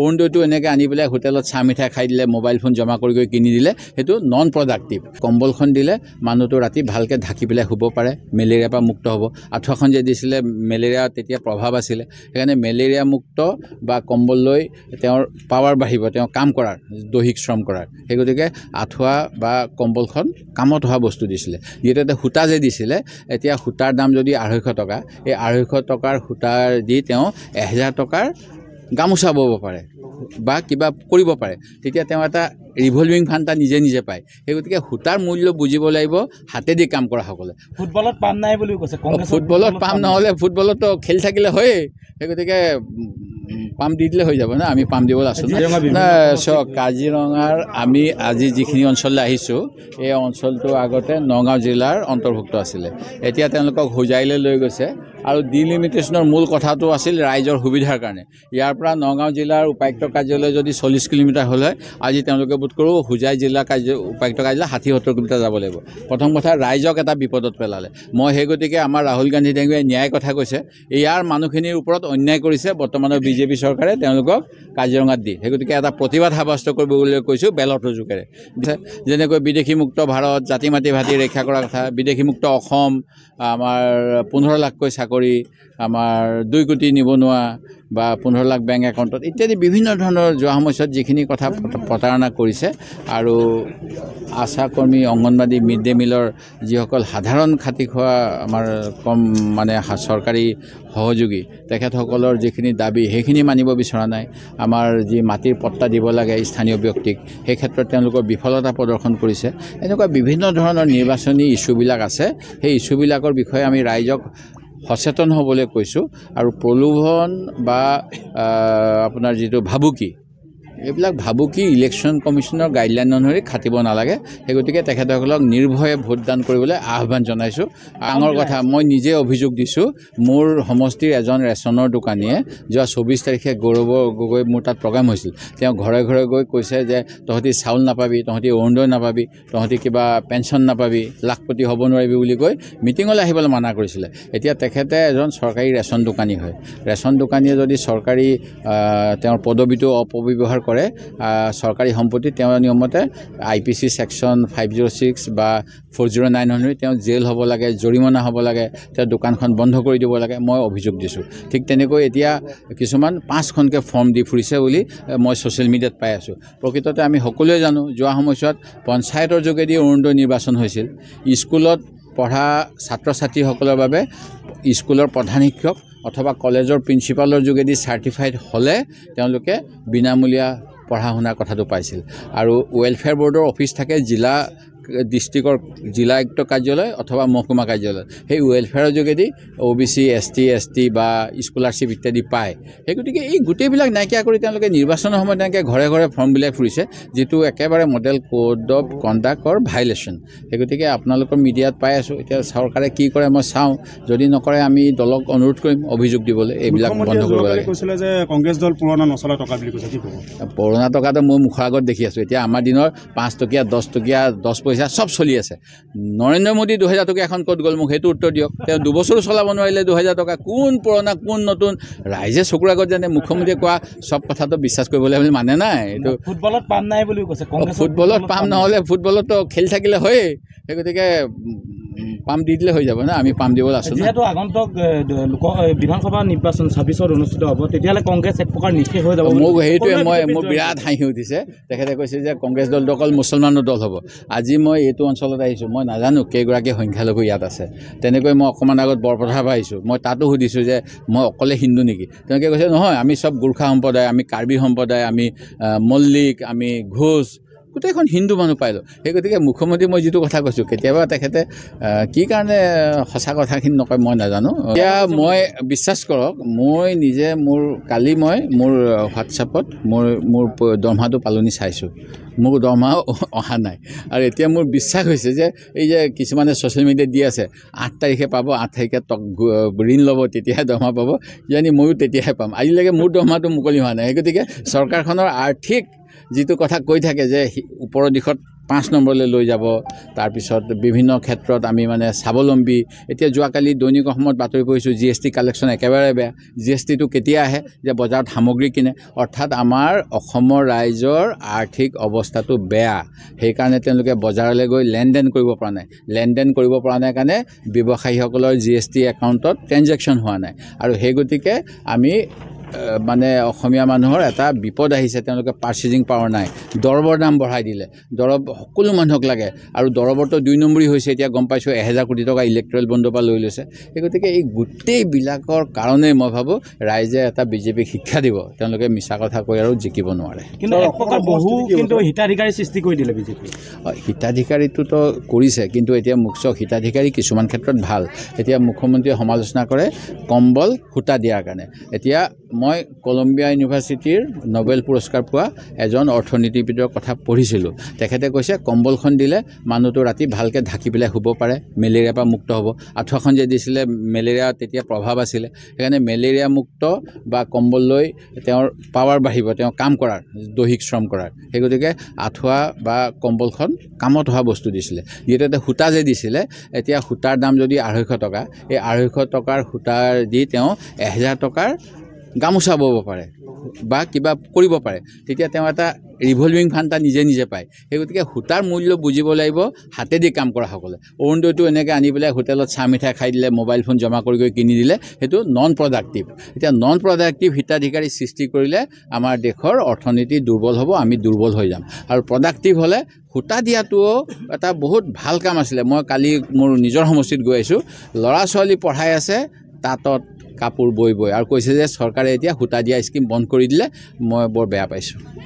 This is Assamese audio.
অৰুণোদয়টো এনেকৈ আনি পেলাই হোটেলত চাহ মিঠাই খাই দিলে মোবাইল ফোন জমা কৰি গৈ কিনি দিলে সেইটো নন প্ৰডাক্টিভ কম্বলখন দিলে মানুহটো ৰাতি ভালকৈ ঢাকি পেলাই শুব পাৰে মেলেৰিয়াৰ পৰা মুক্ত হ'ব আঁঠুৱাখন যে দিছিলে মেলেৰিয়া তেতিয়া প্ৰভাৱ আছিলে সেইকাৰণে মেলেৰিয়া মুক্ত বা কম্বল লৈ তেওঁৰ পাৱাৰ বাঢ়িব তেওঁ কাম কৰাৰ দৈহিক শ্ৰম কৰাৰ সেই গতিকে আঁঠুৱা বা কম্বলখন কামত হোৱা বস্তু দিছিলে যিহেতু এতিয়া সূতা যে দিছিলে এতিয়া সূতাৰ দাম যদি আঢ়ৈশ টকা এই আঢ়ৈশ টকাৰ সূতাৰ দি তেওঁ এহেজাৰ টকাৰ গামোচা বব পাৰে বা কিবা কৰিব পাৰে তেতিয়া তেওঁ এটা ৰিভলভিং এটা নিজে নিজে পায় সেই গতিকে সূতাৰ মূল্য বুজিব লাগিব হাতেদি কাম কৰাসকলে ফুটবলত পাম নাই বুলি কৈছে ফুটবলত পাম নহ'লে ফুটবলতো খেলি থাকিলে হয়েই সেই গতিকে পাম দি দিলে হৈ যাব ন আমি পাম দিবলৈ আছোঁ চাওক কাজিৰঙাৰ আমি আজি যিখিনি অঞ্চললৈ আহিছোঁ এই অঞ্চলটো আগতে নগাঁও জিলাৰ অন্তৰ্ভুক্ত আছিলে এতিয়া তেওঁলোকক হোজাইলৈ লৈ গৈছে আৰু ডিলিমিটেশ্যনৰ মূল কথাটো আছিল ৰাইজৰ সুবিধাৰ কাৰণে ইয়াৰ পৰা নগাঁও জিলাৰ উপায়ুক্ত কাৰ্যালয় যদি চল্লিছ কিলোমিটাৰ হ'ল হয় আজি তেওঁলোকে বোধ কৰোঁ হোজাই জিলা কাৰ্য উপায়ুক্ত কাৰ্যালয় ষাঠি সত্তৰ কিলোমিটাৰ যাব লাগিব প্ৰথম কথা ৰাইজক এটা বিপদত পেলালে মই সেই গতিকে আমাৰ ৰাহুল গান্ধী ডেংগুৱে ন্যায় কথা কৈছে ইয়াৰ মানুহখিনিৰ ওপৰত অন্যায় কৰিছে বৰ্তমানৰ বিজেপি চৰকাৰে তেওঁলোকক কাজিৰঙাত দি সেই গতিকে এটা প্ৰতিবাদ সাব্যস্ত কৰিবলৈ কৈছোঁ বেলটৰ যোগেৰে যেনেকৈ বিদেশী মুক্ত ভাৰত জাতি মাটি ভাতি ৰক্ষা কৰা কথা বিদেশী মুক্ত অসম আমাৰ পোন্ধৰ লাখকৈ চাকৰি কৰি আমাৰ দুই কোটি নিবনুৱা বা পোন্ধৰ লাখ বেংক একাউণ্টত ইত্যাদি বিভিন্ন ধৰণৰ যোৱা সময়ছোৱাত যিখিনি কথা প্ৰতাৰণা কৰিছে আৰু আশা কৰ্মী অংগনবাদী মিড ডে মিলৰ যিসকল সাধাৰণ খাতি খোৱা আমাৰ কম মানে চৰকাৰী সহযোগী তেখেতসকলৰ যিখিনি দাবী সেইখিনি মানিব বিচৰা নাই আমাৰ যি মাটিৰ পট্টা দিব লাগে স্থানীয় ব্যক্তিক সেই ক্ষেত্ৰত তেওঁলোকৰ বিফলতা প্ৰদৰ্শন কৰিছে এনেকুৱা বিভিন্ন ধৰণৰ নিৰ্বাচনী ইছ্যুবিলাক আছে সেই ইছ্যুবিলাকৰ বিষয়ে আমি ৰাইজক সচেতন হ'বলৈ কৈছোঁ আৰু প্ৰলোভন বা আপোনাৰ যিটো ভাবুকি এইবিলাক ভাবুকি ইলেকশ্যন কমিশ্যনৰ গাইডলাইন অনুসৰি খাটিব নালাগে সেই গতিকে তেখেতসকলক নিৰ্ভয়ে ভোটদান কৰিবলৈ আহ্বান জনাইছোঁ আঙৰ কথা মই নিজে অভিযোগ দিছোঁ মোৰ সমষ্টিৰ এজন ৰেচনৰ দোকানীয়ে যোৱা চৌব্বিছ তাৰিখে গৌৰৱ গগৈ মোৰ তাত প্ৰগ্ৰেম হৈছিল তেওঁ ঘৰে ঘৰে গৈ কৈছে যে তহঁতি চাউল নাপাবি তহঁতি অৰুণোদয় নাপাবি তহঁতি কিবা পেঞ্চন নাপাবি লাখপতি হ'ব নোৱাৰিবি বুলি কৈ মিটিঙলৈ আহিবলৈ মানা কৰিছিলে এতিয়া তেখেতে এজন চৰকাৰী ৰেচন দোকানী হয় ৰেচন দোকানীয়ে যদি চৰকাৰী তেওঁৰ পদবীটো অপব্যৱহাৰ কৰে চৰকাৰী সম্পত্তি তেওঁ নিয়মতে I P C section five zero' six বা ফ'ৰ জিৰ' নাইন হাণ্ড্ৰেড তেওঁ জেইল হ'ব লাগে জৰিমনা হ'ব লাগে তেওঁ দোকানখন বন্ধ কৰি দিব লাগে মই অভিযোগ দিছোঁ ঠিক তেনেকৈ এতিয়া কিছুমান পাঁচখনকৈ ফৰ্ম দি ফুৰিছে বুলি মই ছ'চিয়েল মিডিয়াত পাই আছোঁ প্ৰকৃততে আমি সকলোৱে জানো যোৱা সময়ছোৱাত পঞ্চায়তৰ যোগেদি অৰুণোদয় নিৰ্বাচন হৈছিল স্কুলত পঢ়া ছাত্ৰ ছাত্ৰীসকলৰ বাবে স্কুলৰ প্ৰধান শিক্ষক অথবা কলেজৰ প্ৰিন্সিপালৰ যোগেদি চাৰ্টিফাইড হ'লে তেওঁলোকে বিনামূলীয়া পঢ়া শুনা কথাটো পাইছিল আৰু ৱেলফেয়াৰ বৰ্ডৰ অফিচ থাকে জিলা ডিষ্ট্ৰিক্টৰ জিলা আয়ুক্ত কাৰ্যালয় অথবা মহকুমা কাৰ্যালয় সেই ৱেলফেয়াৰৰ যোগেদি O' B C S T S T বা স্কলাৰশ্বিপ ইত্যাদি পায় সেই গতিকে এই গোটেইবিলাক নাইকিয়া কৰি তেওঁলোকে নিৰ্বাচনৰ সময়ত তেনেকৈ ঘৰে ঘৰে ফৰ্মবিলাক ফুৰিছে যিটো একেবাৰে model code of conduct violation সেই গতিকে আপোনালোকৰ মিডিয়াত পাই আছোঁ এতিয়া চৰকাৰে কি কৰে মই চাওঁ যদি নকৰে আমি দলক অনুৰোধ কৰিম অভিযোগ দিবলৈ এইবিলাক বন্ধ কৰিব লাগে পুৰণা টকাটো মই মুখৰ আগত দেখি আছোঁ এতিয়া আমাৰ দিনৰ পাঁচটকীয়া দহটকীয়া দহ পইচা পইচা সব চলি আছে নৰেন্দ্ৰ মোদী দুহেজাৰ টকীয়া এখন ক'ত গ'ল মোক সেইটো উত্তৰ দিয়ক তেওঁ দুবছৰো চলাব নোৱাৰিলে দুহেজাৰ টকা কোন পুৰণা কোন নতুন ৰাইজে চকুৰ আগত যেনে মুখ্যমন্ত্ৰীয়ে কোৱা চব কথাটো বিশ্বাস কৰিবলৈ বুলি মানে নাই এইটো ফুটবলত পাম নাই বুলি কৈছে ফুটবলত পাম নহ'লে ফুটবলততো খেলি থাকিলে হয়েই সেই গতিকে পাম দি দিলে হৈ যাব না আমি পাম দিব আছোঁ যিহেতু আগন্তক লোক বিধানসভা নিৰ্বাচন ছাব্বিছত অনুষ্ঠিত হ'ব তেতিয়াহ'লে কংগ্ৰেছ এক প্ৰকাৰ নিশেষ হৈ যাব মোক সেইটোৱে মই মোৰ বিৰাট হাঁহি উঠিছে তেখেতে কৈছে যে কংগ্ৰেছ দলটো অকল মুছলমানৰ দল হ'ব আজি মই এইটো অঞ্চলত আহিছোঁ মই নাজানো কেইগৰাকী সংখ্যালঘু ইয়াত আছে তেনেকৈ মই অকণমান আগত বৰপথাৰ পৰা আহিছোঁ মই তাতো সুধিছোঁ যে মই অকলে হিন্দু নেকি তেওঁলোকে কৈছে নহয় আমি চব গোৰ্খা সম্প্ৰদায় আমি কাৰ্বি সম্প্ৰদায় আমি মল্লিক আমি ঘোষ গোটেইখন হিন্দু মানুহ পাই লওঁ সেই গতিকে মুখ্যমন্ত্ৰী মই যিটো কথা কৈছোঁ কেতিয়াবা তেখেতে কি কাৰণে সঁচা কথাখিনি নকয় মই নাজানো এতিয়া মই বিশ্বাস কৰক মই নিজে মোৰ কালি মই মোৰ হোৱাটছআপত মোৰ মোৰ দৰমহাটো পালনি চাইছোঁ মোৰ দৰমহাও অহা নাই আৰু এতিয়া মোৰ বিশ্বাস হৈছে যে এই যে কিছুমানে ছ'চিয়েল মিডিয়াত দি আছে আঠ তাৰিখে পাব আঠ তাৰিখে টক ঋণ ল'ব তেতিয়াহে দৰমহা পাব জানি ময়ো তেতিয়াহে পাম আজিলৈকে মোৰ দৰমহাটো মুকলি হোৱা নাই সেই গতিকে চৰকাৰখনৰ আৰ্থিক যিটো কথা কৈ থাকে যে ওপৰৰ দিশত পাঁচ নম্বৰলৈ লৈ যাব তাৰপিছত বিভিন্ন ক্ষেত্ৰত আমি মানে স্বাৱলম্বী এতিয়া যোৱাকালি দৈনিক অসমত বাতৰি পঢ়িছোঁ জি এছ টি কালেকশ্যন একেবাৰে বেয়া জি এছ টিটো কেতিয়া আহে যে বজাৰত সামগ্ৰী কিনে অৰ্থাৎ আমাৰ অসমৰ ৰাইজৰ আৰ্থিক অৱস্থাটো বেয়া সেইকাৰণে তেওঁলোকে বজাৰলৈ গৈ লেনদেন কৰিব পৰা নাই লেনদেন কৰিব পৰা নাই কাৰণে ব্যৱসায়ীসকলৰ জি এছ টি একাউণ্টত ট্ৰেনজেকশ্যন হোৱা নাই আৰু সেই গতিকে আমি মানে অসমীয়া মানুহৰ এটা বিপদ আহিছে তেওঁলোকে পাৰ্চেজিং পাৱাৰ নাই দৰৱৰ দাম বঢ়াই দিলে দৰৱ সকলো মানুহক লাগে আৰু দৰৱৰতো দুই নম্বৰী হৈছে এতিয়া গম পাইছোঁ এহেজাৰ কোটি টকা ইলেক্ট্ৰেল বন্ধৰ পৰা লৈ লৈছে সেই গতিকে এই গোটেইবিলাকৰ কাৰণেই মই ভাবোঁ ৰাইজে এটা বিজেপিক শিক্ষা দিব তেওঁলোকে মিছা কথা কৈ আৰু জিকিব নোৱাৰে কিন্তু কিন্তু হিতাধিকাৰী সৃষ্টি কৰি দিলে বিজেপি হিতাধিকাৰীটোতো কৰিছে কিন্তু এতিয়া মোক চাওক হিতাধিকাৰী কিছুমান ক্ষেত্ৰত ভাল এতিয়া মুখ্যমন্ত্ৰীয়ে সমালোচনা কৰে কম্বল সূতা দিয়াৰ কাৰণে এতিয়া মই কলম্বিয়া ইউনিভাৰ্চিটিৰ নবেল পুৰস্কাৰ পোৱা এজন অৰ্থনীতিবিদৰ কথা পঢ়িছিলোঁ তেখেতে কৈছে কম্বলখন দিলে মানুহটো ৰাতি ভালকৈ ঢাকি পেলাই শুব পাৰে মেলেৰিয়াৰ পৰা মুক্ত হ'ব আঁঠুৱাখন যে দিছিলে মেলেৰিয়া তেতিয়া প্ৰভাৱ আছিলে সেইকাৰণে মেলেৰিয়া মুক্ত বা কম্বল লৈ তেওঁৰ পাৱাৰ বাঢ়িব তেওঁ কাম কৰাৰ দৈহিক শ্ৰম কৰাৰ সেই গতিকে আঁঠুৱা বা কম্বলখন কামত হোৱা বস্তু দিছিলে যিহেতু সূতা যে দিছিলে এতিয়া সূতাৰ দাম যদি আঢ়ৈশ টকা এই আঢ়ৈশ টকাৰ সূতা দি তেওঁ এহেজাৰ টকাৰ গামোচা বব পাৰে বা কিবা কৰিব পাৰে তেতিয়া তেওঁ এটা ৰিভলভিং ফাণ্ড নিজে নিজে পায় সেই গতিকে সূতাৰ মূল্য বুজিব লাগিব হাতেদি কাম কৰাসকলে অৰুণোদয়টো এনেকৈ আনি পেলাই হোটেলত চাহ মিঠাই খাই দিলে মোবাইল ফোন জমা কৰি গৈ কিনি দিলে সেইটো নন প্ৰডাক্টিভ এতিয়া নন প্ৰডাক্টিভ হিতাধিকাৰী সৃষ্টি কৰিলে আমাৰ দেশৰ অৰ্থনীতি দুৰ্বল হ'ব আমি দুৰ্বল হৈ যাম আৰু প্ৰডাক্টিভ হ'লে সূতা দিয়াটোও এটা বহুত ভাল কাম আছিলে মই কালি মোৰ নিজৰ সমষ্টিত গৈ আছোঁ ল'ৰা ছোৱালী পঢ়াই আছে তাঁতত কাপোৰ বৈ বৈ আৰু কৈছে যে চৰকাৰে এতিয়া সূতা দিয়া স্কিম বন্ধ কৰি দিলে মই বৰ বেয়া পাইছোঁ